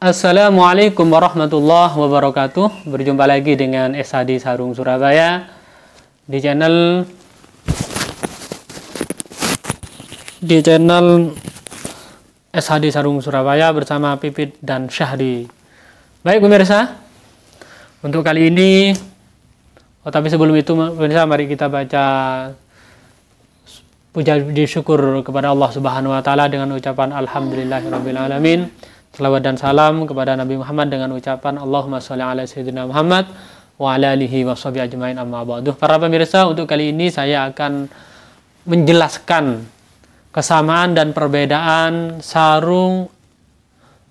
Assalamualaikum warahmatullahi wabarakatuh. Berjumpa lagi dengan SHD Sarung Surabaya di channel di channel SHD Sarung Surabaya bersama Pipit dan Syahri. Baik pemirsa, untuk kali ini oh tapi sebelum itu pemirsa mari kita baca puja syukur kepada Allah Subhanahu wa taala dengan ucapan alhamdulillahirabbil alamin. Selawat dan salam kepada Nabi Muhammad dengan ucapan Allahumma sholli ala sayyidina Muhammad wa ala alihi wa ajmain amma ba'du. Para pemirsa, untuk kali ini saya akan menjelaskan kesamaan dan perbedaan sarung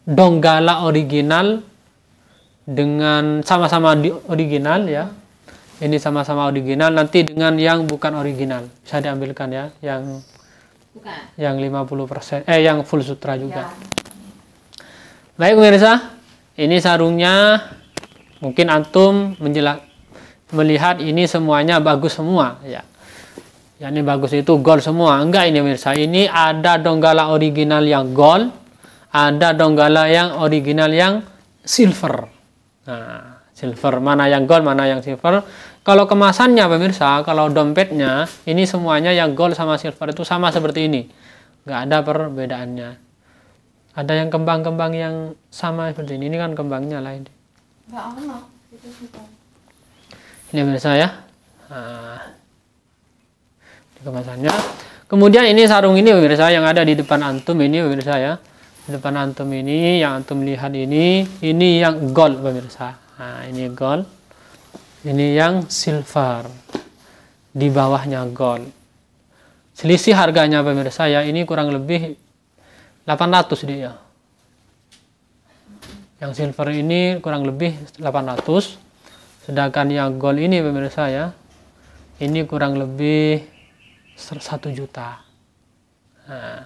donggala original dengan sama-sama original ya. Ini sama-sama original nanti dengan yang bukan original. Bisa diambilkan ya yang bukan. yang 50% eh yang full sutra juga. Ya. Baik pemirsa, ini sarungnya. Mungkin antum menjelak, melihat ini semuanya bagus semua ya. Yang ini bagus itu gold semua. Enggak ini pemirsa, ini ada donggala original yang gold, ada donggala yang original yang silver. Nah, silver mana yang gold, mana yang silver. Kalau kemasannya pemirsa, kalau dompetnya ini semuanya yang gold sama silver itu sama seperti ini. Enggak ada perbedaannya ada yang kembang-kembang yang sama seperti ini ini kan kembangnya lain ini pemirsa ya nah, kemasannya kemudian ini sarung ini pemirsa yang ada di depan antum ini pemirsa ya di depan antum ini yang antum lihat ini ini yang gold pemirsa nah ini gold ini yang silver di bawahnya gold selisih harganya pemirsa ya ini kurang lebih 800 dia ya. yang silver ini kurang lebih 800 sedangkan yang gold ini pemirsa ya ini kurang lebih 1 juta nah,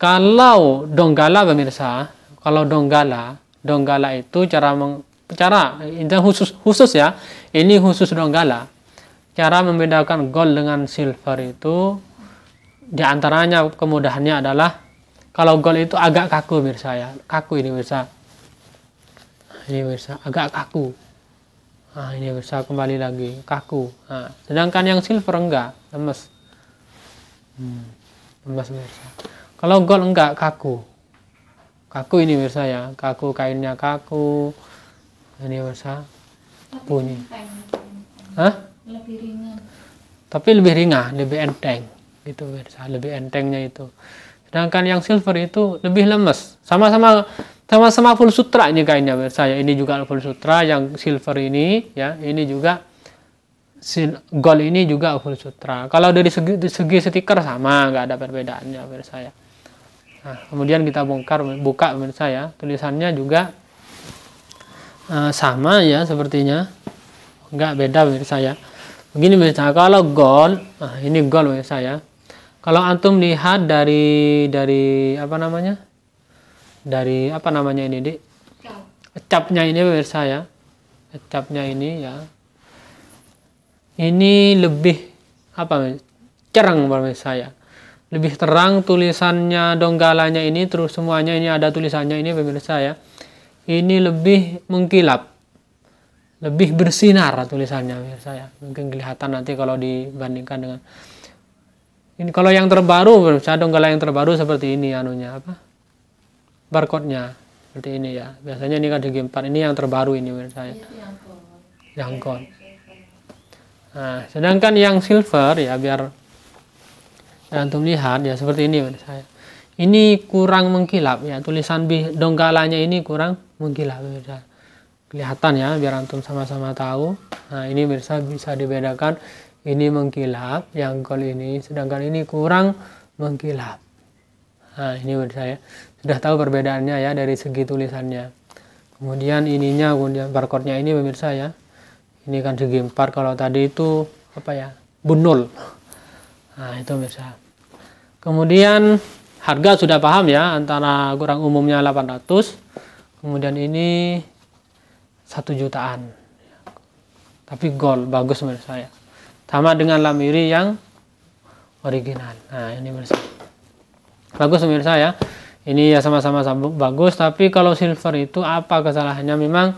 kalau donggala pemirsa kalau donggala donggala itu cara meng, cara ini khusus khusus ya ini khusus donggala cara membedakan gold dengan silver itu diantaranya kemudahannya adalah kalau gol itu agak kaku mirsa ya. Kaku ini mirsa. Ini mirsa agak kaku. Nah, ini mirsa kembali lagi kaku. Nah, sedangkan yang silver enggak lemes. Hmm, lemes mirsa. Kalau gol enggak kaku. Kaku ini mirsa ya. Kaku kainnya kaku. Ini mirsa bunyi. Hah? Lebih ringan. Tapi lebih ringan, lebih enteng. Gitu mirsa, lebih entengnya itu. Sedangkan yang silver itu lebih lemes. Sama-sama sama-sama full sutra ini kainnya saya. Ini juga full sutra yang silver ini ya. Ini juga gold ini juga full sutra. Kalau dari segi, dari segi stiker sama, nggak ada perbedaannya saya. Nah, kemudian kita bongkar buka pemirsa ya. Tulisannya juga uh, sama ya sepertinya. Nggak beda pemirsa ya. Begini pemirsa, kalau gold, nah ini gold pemirsa ya kalau antum lihat dari dari apa namanya? Dari apa namanya ini, Dik? Capnya ini pemirsa ya. Capnya ini ya. Ini lebih apa? Cerang pemirsa ya. Lebih terang tulisannya donggalanya ini terus semuanya ini ada tulisannya ini pemirsa ya. Ini lebih mengkilap lebih bersinar tulisannya pemirsa ya mungkin kelihatan nanti kalau dibandingkan dengan ini kalau yang terbaru, cadong yang terbaru seperti ini anunya apa? Barcode-nya seperti ini ya. Biasanya ini kan di Game 4. Ini yang terbaru ini menurut saya. Yang gold. Nah, sedangkan yang silver ya biar antum lihat ya seperti ini menurut saya. Ini kurang mengkilap ya. Tulisan bi donggalanya ini kurang mengkilap menurut Kelihatan ya biar antum sama-sama tahu. Nah, ini bisa bisa dibedakan ini mengkilap, yang kol ini, sedangkan ini kurang mengkilap. Nah, ini menurut saya sudah tahu perbedaannya ya dari segi tulisannya. Kemudian ininya, kemudian barcode-nya ini pemirsa ya. Ini kan segi 4 kalau tadi itu apa ya? Bunul. Nah, itu menurut saya. Kemudian harga sudah paham ya antara kurang umumnya 800 kemudian ini satu jutaan tapi gold bagus menurut saya sama dengan lamiri yang original. Nah, ini pemirsa. Bagus pemirsa ya. Ini ya sama-sama bagus, tapi kalau silver itu apa kesalahannya? Memang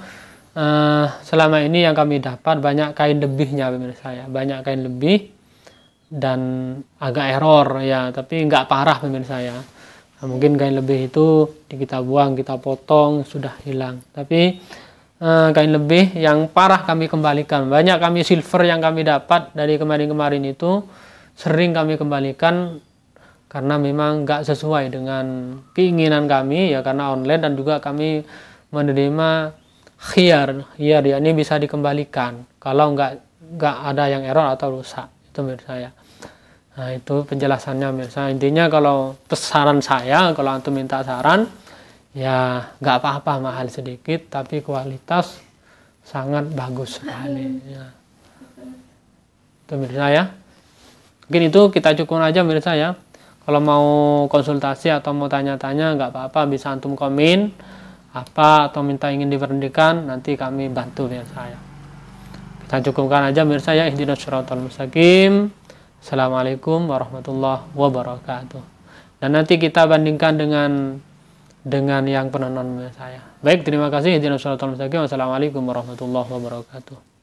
eh, selama ini yang kami dapat banyak kain lebihnya pemirsa ya. Banyak kain lebih dan agak error ya, tapi nggak parah pemirsa ya. Nah, mungkin kain lebih itu kita buang, kita potong, sudah hilang. Tapi Eh, kain lebih yang parah kami kembalikan. Banyak kami silver yang kami dapat dari kemarin-kemarin itu sering kami kembalikan karena memang nggak sesuai dengan keinginan kami ya karena online dan juga kami menerima khiar khiyar ya ini bisa dikembalikan kalau nggak nggak ada yang error atau rusak itu menurut saya nah itu penjelasannya mirsa intinya kalau pesaran saya kalau antum minta saran ya nggak apa-apa mahal sedikit tapi kualitas sangat bagus sekali ya. itu mirsa ya mungkin itu kita cukup aja mirsa ya kalau mau konsultasi atau mau tanya-tanya nggak apa-apa bisa antum komen apa atau minta ingin diberhentikan nanti kami bantu mirsa saya kita cukupkan aja mirsa ya ihdinas mustaqim Assalamualaikum warahmatullahi wabarakatuh dan nanti kita bandingkan dengan dengan yang penonton saya. Baik, terima kasih. Wassalamualaikum warahmatullahi wabarakatuh.